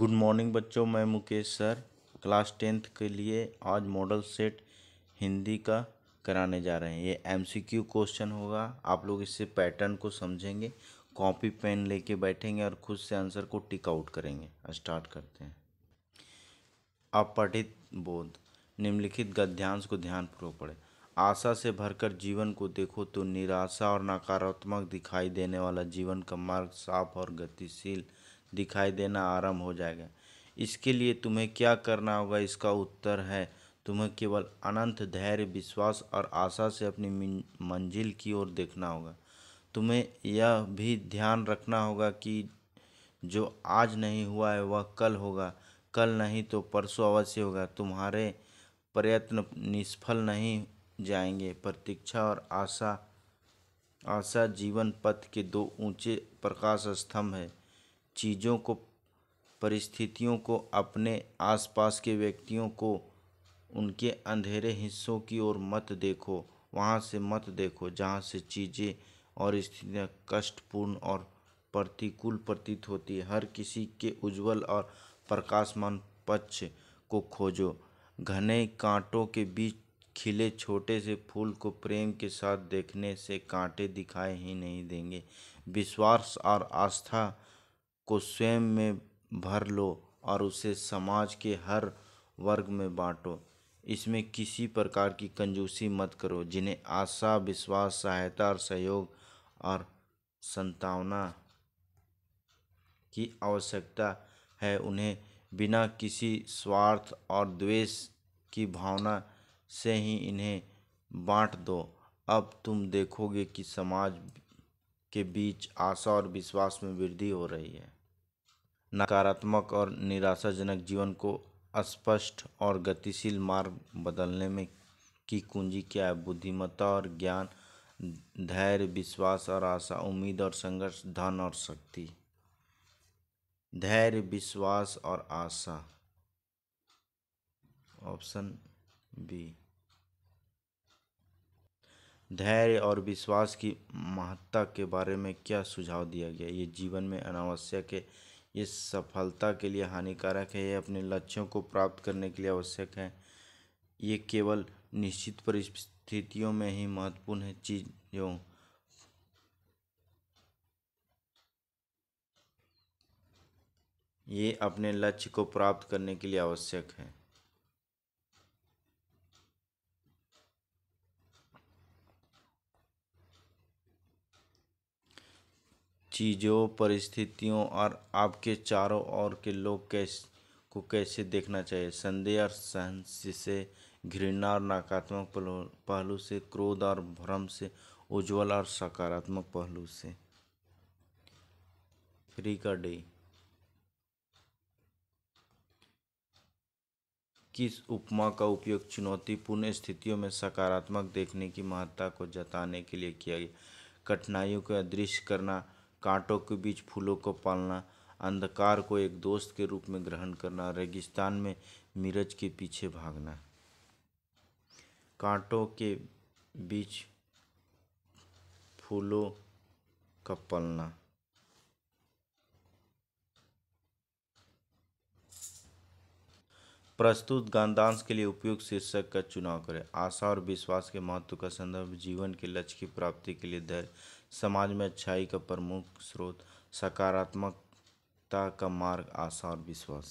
good morning बच्चों मैं Mukesh sir class tenth के लिए आज मॉडल सेट हिंदी का कराने जा रहे हैं ये एमसीक्यू क्वेश्चन होगा आप लोग इससे पैटर्न को समझेंगे कॉपी पेन लेके बैठेंगे और खुद से आंसर को टिक आउट करेंगे स्टार्ट करते हैं अपठित बोध निम्नलिखित गद्यांश को ध्यानपूर्वक पड़े आशा से भरकर जीवन को देखो तो निराशा और नकारात्मक दिखाई देने वाला जीवन का मार्ग साफ और गतिशील दिखाई देना आरंभ हो जाएगा इसके लिए तुम्हें क्या करना होगा इसका उत्तर है तुम्हें केवल अनंत धैर्य विश्वास और आशा से अपनी मंजिल की ओर देखना होगा तुम्हें यह भी ध्यान रखना होगा कि जो आज नहीं हुआ है वह कल होगा कल नहीं तो परसों अवश्य होगा तुम्हारे प्रयत्न निष्फल नहीं जाएंगे प्रतीक्षा और आशा आशा जीवन पथ के दो ऊंचे प्रकाश स्तंभ है चीज़ों को परिस्थितियों को अपने आसपास के व्यक्तियों को उनके अंधेरे हिस्सों की ओर मत देखो वहाँ से मत देखो जहाँ से चीज़ें और स्थितियाँ कष्टपूर्ण और प्रतिकूल प्रतीत होती है हर किसी के उज्जवल और प्रकाशमान पक्ष को खोजो घने कांटों के बीच खिले छोटे से फूल को प्रेम के साथ देखने से कांटे दिखाई ही नहीं देंगे विश्वास और आस्था को स्वयं में भर लो और उसे समाज के हर वर्ग में बांटो इसमें किसी प्रकार की कंजूसी मत करो जिन्हें आशा विश्वास सहायता और सहयोग और संतावना की आवश्यकता है उन्हें बिना किसी स्वार्थ और द्वेष की भावना से ही इन्हें बांट दो अब तुम देखोगे कि समाज के बीच आशा और विश्वास में वृद्धि हो रही है नकारात्मक और निराशाजनक जीवन को अस्पष्ट और गतिशील मार्ग बदलने में की कुंजी क्या है बुद्धिमत्ता और ज्ञान धैर्य विश्वास और आशा उम्मीद और संघर्ष धन और शक्ति धैर्य विश्वास और आशा ऑप्शन बी धैर्य और विश्वास की महत्ता के बारे में क्या सुझाव दिया गया ये जीवन में अनावश्यक है ये सफलता के लिए हानिकारक है ये अपने लक्ष्यों को प्राप्त करने के लिए आवश्यक है ये केवल निश्चित परिस्थितियों में ही महत्वपूर्ण है चीज़ों ये अपने लक्ष्य को प्राप्त करने के लिए आवश्यक है चीज़ों परिस्थितियों और आपके चारों ओर के लोग कैस को कैसे देखना चाहिए संदेह और सहन से घृणा और नकारात्मक पहलू से क्रोध और भ्रम से उज्ज्वल और सकारात्मक पहलू से फ्री का डे किस उपमा का उपयोग चुनौतीपूर्ण स्थितियों में सकारात्मक देखने की महत्ता को जताने के लिए किया गया कठिनाइयों को अदृश्य करना कांटों के बीच फूलों को पालना अंधकार को एक दोस्त के रूप में ग्रहण करना रेगिस्तान में मिरज के पीछे भागना कांटों के बीच फूलों का पलना प्रस्तुत गांधांश के लिए उपयुक्त शीर्षक का चुनाव करें आशा और विश्वास के महत्व का संदर्भ जीवन के लक्ष्य की प्राप्ति के लिए धैर्य समाज में अच्छाई का प्रमुख स्रोत सकारात्मकता का मार्ग आशा और विश्वास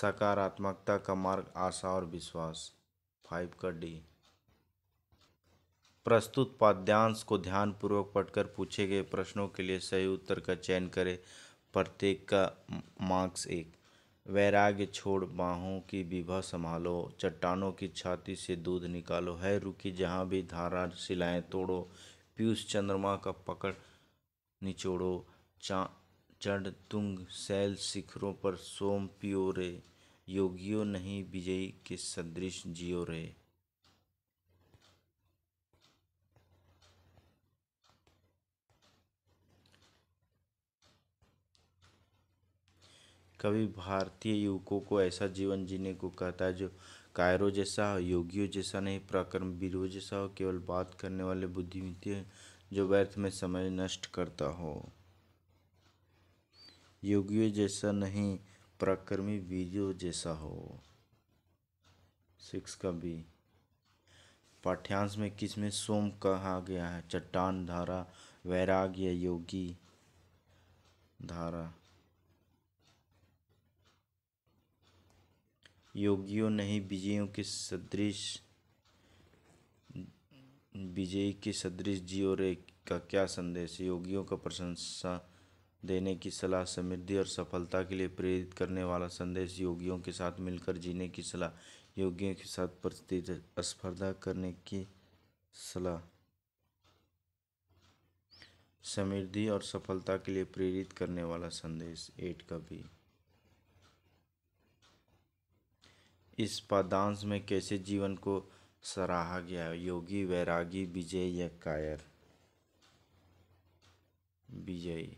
सकारात्मकता का मार्ग आशा और विश्वास फाइव का डी प्रस्तुत पाद्यांश को ध्यानपूर्वक पढ़कर पूछे गए प्रश्नों के लिए सही उत्तर का चयन करें प्रत्येक का मार्क्स एक वैराग्य छोड़ बाहों की विभा संभालो चट्टानों की छाती से दूध निकालो है रुकी जहाँ भी धारा सिलाएं तोड़ो पीयूष चंद्रमा का पकड़ निचोड़ो चा चढ़ तुंग शैल शिखरों पर सोम पियो रे योगियों नहीं विजयी के सदृश जियो रे कभी भारतीय युवकों को ऐसा जीवन जीने को कहता है जो कायरों जैसा हो योगियों जैसा नहीं पराक्रम वीरों जैसा हो केवल बात करने वाले बुद्धिमती जो व्यर्थ में समय नष्ट करता हो योगियों जैसा नहीं पराक्रमी वीरों जैसा हो सिक्स का भी पाठ्यांश में किसमें सोम कहा गया है चट्टान धारा वैराग्य योगी धारा योगियों नहीं विजयों के सदृश विजयी के सदृश जी और एक का क्या संदेश योगियों का प्रशंसा देने की सलाह समृद्धि और सफलता के लिए प्रेरित करने वाला संदेश योगियों के साथ मिलकर जीने की सलाह योगियों के साथ प्रतिस्पर्धा करने की सलाह समृद्धि और सफलता के लिए प्रेरित करने वाला संदेश एट का भी इस पदांश में कैसे जीवन को सराहा गया है योगी वैरागी विजय या कायर विजयी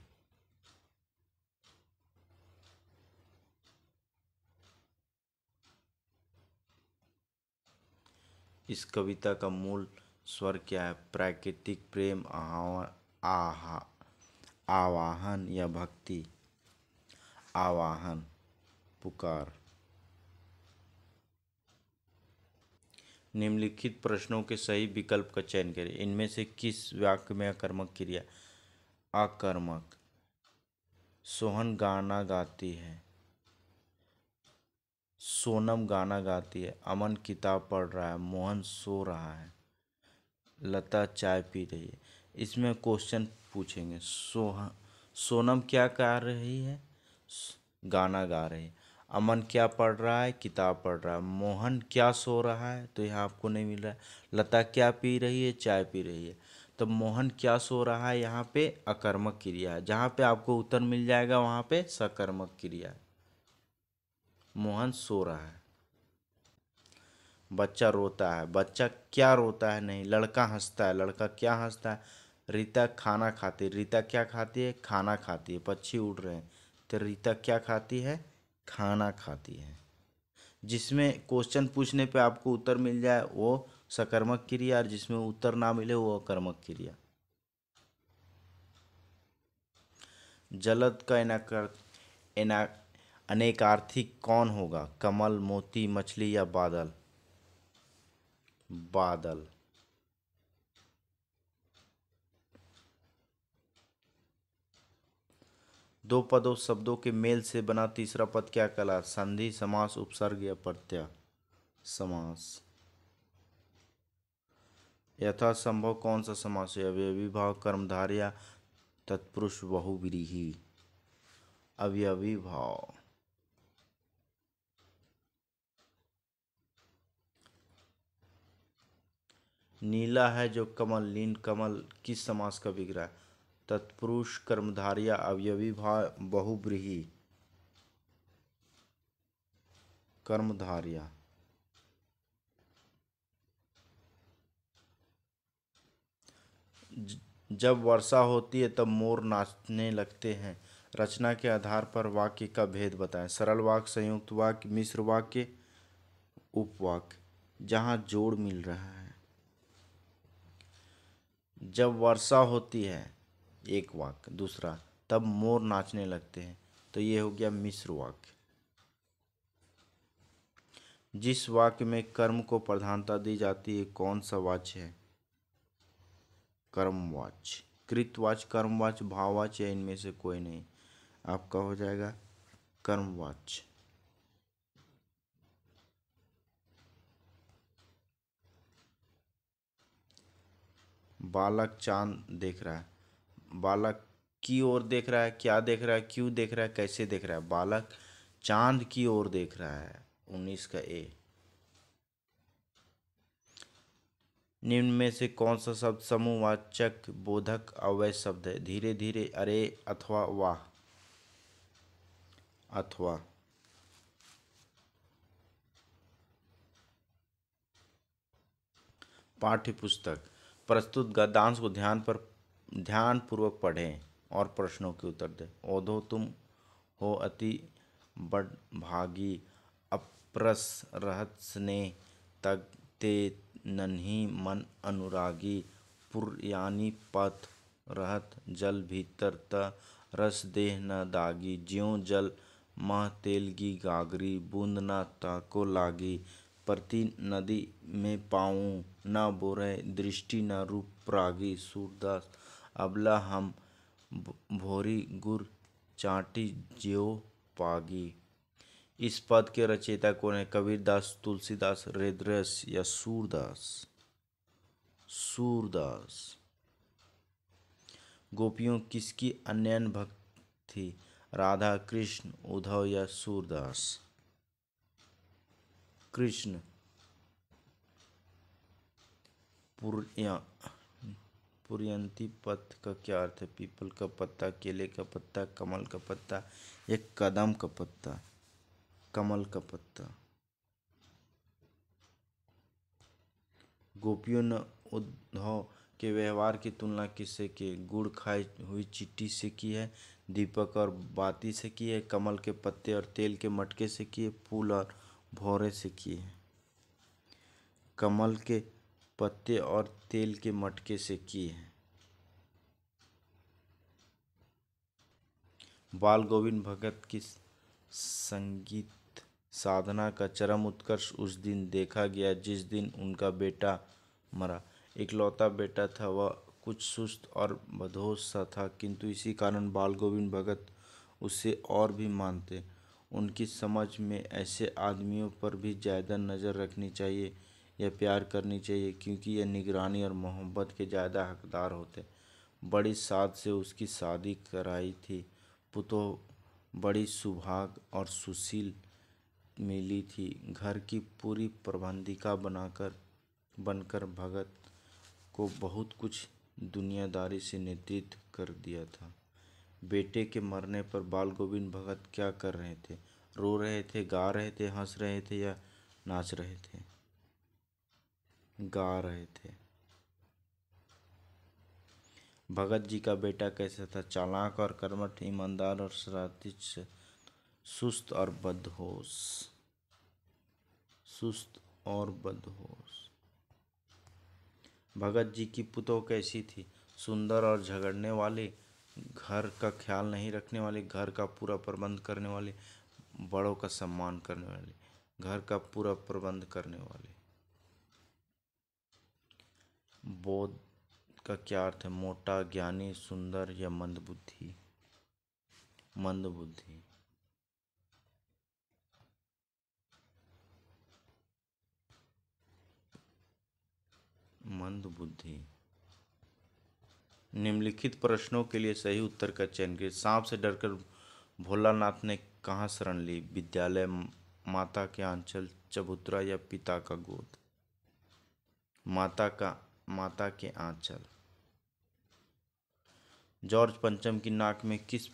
इस कविता का मूल स्वर क्या है प्राकृतिक प्रेम आहा आवाहन या भक्ति आवाहन पुकार निम्नलिखित प्रश्नों के सही विकल्प का चयन करें इनमें से किस वाक्य में आकर्मक क्रिया आकर्मक सोहन गाना गाती है सोनम गाना गाती है अमन किताब पढ़ रहा है मोहन सो रहा है लता चाय पी रही है इसमें क्वेश्चन पूछेंगे सोहन सोनम क्या गा रही है गाना गा रही है अमन क्या पढ़ रहा है किताब पढ़ रहा है मोहन क्या सो रहा है तो यहाँ आपको नहीं मिल रहा है लता क्या पी रही है चाय पी रही है तो मोहन क्या सो रहा है यहाँ पे अकर्मक क्रिया है जहाँ पे आपको उत्तर मिल जाएगा वहाँ पे सकर्मक क्रिया है मोहन सो रहा है बच्चा रोता है बच्चा क्या रोता है नहीं लड़का हंसता है लड़का क्या हंसता है रीता खाना खाती है रीता क्या खाती है खाना खाती है पक्षी उड़ रहे हैं तो रीता क्या खाती है खाना खाती है जिसमें क्वेश्चन पूछने पे आपको उत्तर मिल जाए वो सकर्मक क्रिया और जिसमें उत्तर ना मिले वो अकर्मक क्रिया जलद का एनाकर एना अनेकार्थिक कौन होगा कमल मोती मछली या बादल बादल दो पदों शब्दों के मेल से बना तीसरा पद क्या कला संधि समास उपसर्ग या प्रत्यय समास यथासंभव कौन सा समास है अवयवी भाव तत्पुरुष बहुव्रीही अवयवी भाव नीला है जो कमल लीन कमल किस समास का बिगड़ा है तत्पुरुष कर्मधारिया अवयवी भाव बहुब्रीही कर्मधारिया जब वर्षा होती है तब मोर नाचने लगते हैं रचना के आधार पर वाक्य का भेद बताएं सरल वाक्य संयुक्त वाक्य मिश्र वाक्य उपवाक्य जहां जोड़ मिल रहा है जब वर्षा होती है एक वाक्य दूसरा तब मोर नाचने लगते हैं तो ये हो गया मिश्र वाक्य जिस वाक्य में कर्म को प्रधानता दी जाती है कौन सा वाच्य है कर्मवाच कृतवाच कर्मवाच भाववाच या इनमें से कोई नहीं आपका हो जाएगा कर्मवाच बालक चांद देख रहा है बालक की ओर देख रहा है क्या देख रहा है क्यों देख रहा है कैसे देख रहा है बालक चांद की ओर देख रहा है उन्नीस का ए निम्न में से कौन सा शब्द समूहवाचक बोधक अवैध शब्द है धीरे धीरे अरे अथवा वाह अथवा पाठ्य पुस्तक प्रस्तुत गद्यांश को ध्यान पर ध्यानपूर्वक पढ़ें और प्रश्नों के उत्तर दें ओधो तुम हो अति बड़ भागी अप्रस रहत स्नेह तक ते नन्ही मन अनुरागी पुरयानी पथ रहत जल भीतर त रस देह न दागी ज्यों जल मह तेलगी गागरी बूंद न ताको लागी प्रति नदी में पाऊँ न बोरे दृष्टि न रूप प्रागी सूरदास अबला हम भोरी गुर चाटी ज्यो पागी इस पद के रचयिता कौन है कबीरदास तुलसीदास रेद्रस या सूरदास सूरदास गोपियों किसकी अन्य भक्त थी राधा कृष्ण उद्धव या सूरदास कृष्ण पुरयंती पथ का क्या अर्थ है पीपल का पत्ता केले का पत्ता कमल का पत्ता एक कदम का पत्ता कमल का पत्ता गोपियों ने उद्धव के व्यवहार की तुलना किससे की गुड़ खाई हुई चिट्टी से की है दीपक और बाती से की है कमल के पत्ते और तेल के मटके से की है फूल और भौरे से की है कमल के पत्ते और तेल के मटके से किए बाल गोविंद भगत की संगीत साधना का चरम उत्कर्ष उस दिन देखा गया जिस दिन उनका बेटा मरा इकलौता बेटा था वह कुछ सुस्त और बदहोश सा था किंतु इसी कारण बाल गोविंद भगत उसे और भी मानते उनकी समझ में ऐसे आदमियों पर भी ज़्यादा नज़र रखनी चाहिए यह प्यार करनी चाहिए क्योंकि यह निगरानी और मोहब्बत के ज़्यादा हकदार होते बड़ी साद से उसकी शादी कराई थी पुतो बड़ी सुभाग और सुशील मिली थी घर की पूरी प्रबंधिका बनाकर बनकर भगत को बहुत कुछ दुनियादारी से नेतृत्व कर दिया था बेटे के मरने पर बाल गोविंद भगत क्या कर रहे थे रो रहे थे गा रहे थे हंस रहे थे या नाच रहे थे गा रहे थे भगत जी का बेटा कैसा था चालाक और कर्मठ ईमानदार और शरारती सुस्त और बदहोश सुस्त और बदहोश भगत जी की पुतो कैसी थी सुंदर और झगड़ने वाले घर का ख्याल नहीं रखने वाले घर का पूरा प्रबंध करने वाले बड़ों का सम्मान करने वाले घर का पूरा प्रबंध करने वाले बोध का क्या अर्थ है मोटा ज्ञानी सुंदर या मंदबुद्धि मंदबुद्धि मंद बुद्धि निम्नलिखित प्रश्नों के लिए सही उत्तर का चयन करें सांप से डरकर भोलानाथ ने कहाँ शरण ली विद्यालय माता के आंचल चबूतरा या पिता का गोद माता का माता के आंचल जॉर्ज पंचम की नाक में किस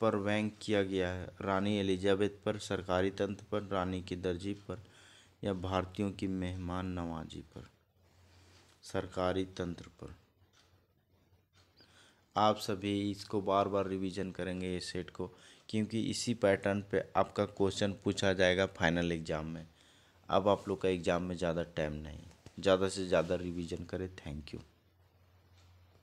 पर व्यंग किया गया है रानी एलिजाबेथ पर सरकारी तंत्र पर रानी की दर्जी पर या भारतीयों की मेहमान नवाजी पर सरकारी तंत्र पर आप सभी इसको बार बार रिवीजन करेंगे ये सेट को क्योंकि इसी पैटर्न पे आपका क्वेश्चन पूछा जाएगा फाइनल एग्ज़ाम में अब आप लोग का एग्ज़ाम में ज़्यादा टाइम नहीं ज़्यादा से ज़्यादा रिवीजन करें थैंक यू